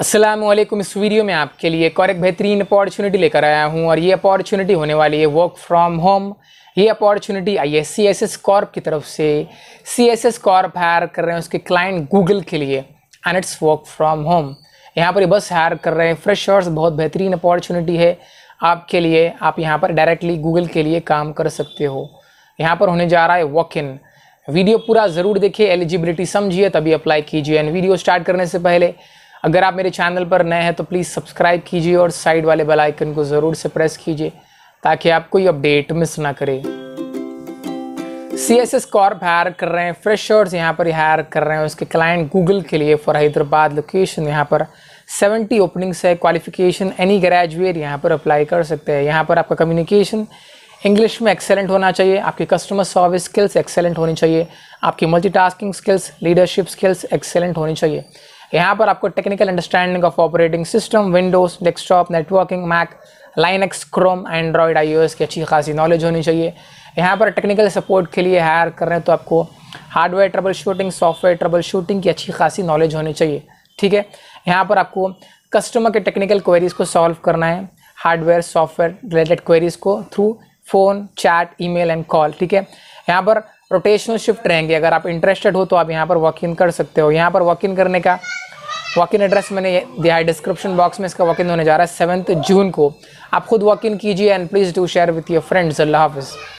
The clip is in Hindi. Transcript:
असलम इस वीडियो में आपके लिए एक और एक बेहतरीन अपॉर्चुनिटी लेकर आया हूँ और ये अपॉर्चुनिटी होने वाली है वर्क फ्रॉम होम ये अपॉर्चुनिटी आई है सी एस एस कॉर्प की तरफ से C S S corp hire कर रहे हैं उसके क्लाइंट गूगल के लिए and it's work from home यहाँ पर ये बस हायर कर रहे हैं फ्रेशर्स बहुत बेहतरीन अपॉर्चुनिटी है आपके लिए आप यहाँ पर डायरेक्टली गूगल के लिए काम कर सकते हो यहाँ पर होने जा रहा है वॉक इन वीडियो पूरा ज़रूर देखिए एलिजिबिलिटी समझिए तभी अप्लाई कीजिए एंड वीडियो स्टार्ट करने से पहले अगर आप मेरे चैनल पर नए हैं तो प्लीज़ सब्सक्राइब कीजिए और साइड वाले बेल आइकन को ज़रूर से प्रेस कीजिए ताकि आप कोई अपडेट मिस ना करें C S S corp hire कर रहे हैं फ्रेशर्स यहाँ पर हायर कर रहे हैं उसके क्लाइंट गूगल के लिए फॉर हैदराबाद लोकेशन यहाँ पर 70 ओपनिंग्स है क्वालिफिकेशन एनी ग्रेजुएट यहाँ पर अप्लाई कर सकते हैं यहाँ पर आपका कम्युनिकेशन इंग्लिश में एक्सेलेंट होना चाहिए आपकी कस्टमर सर्विस स्किल्स एक्सेलेंट होनी चाहिए आपकी multitasking skills leadership skills excellent होनी चाहिए यहाँ पर आपको technical understanding of operating system Windows desktop networking Mac Linux Chrome Android iOS की अच्छी खासी नॉलेज होनी चाहिए यहाँ पर टेक्निकल सपोर्ट के लिए हायर कर रहे हैं तो आपको hardware troubleshooting software troubleshooting की अच्छी खासी नॉलेज होनी चाहिए ठीक है यहाँ पर आपको कस्टमर के टेक्निकल क्वेरीज़ को सॉल्व करना है हार्डवेयर सॉफ्टवेयर रिलेटेड क्वेरीज़ को थ्रू फ़ोन चैट ई एंड कॉल ठीक है यहाँ पर रोटेशनल शिफ्ट रहेंगे अगर आप इंटरेस्टेड हो तो आप यहाँ पर वॉक इन कर सकते हो यहाँ पर वॉक इन करने का वॉक इन एड्रेस मैंने दिया है डिस्क्रिप्शन बॉक्स में इसका वॉक इन होने जा रहा है सेवन्थ जून को आप खुद वॉक इन कीजिए and please do share with your friends अल्लाह हाफिज़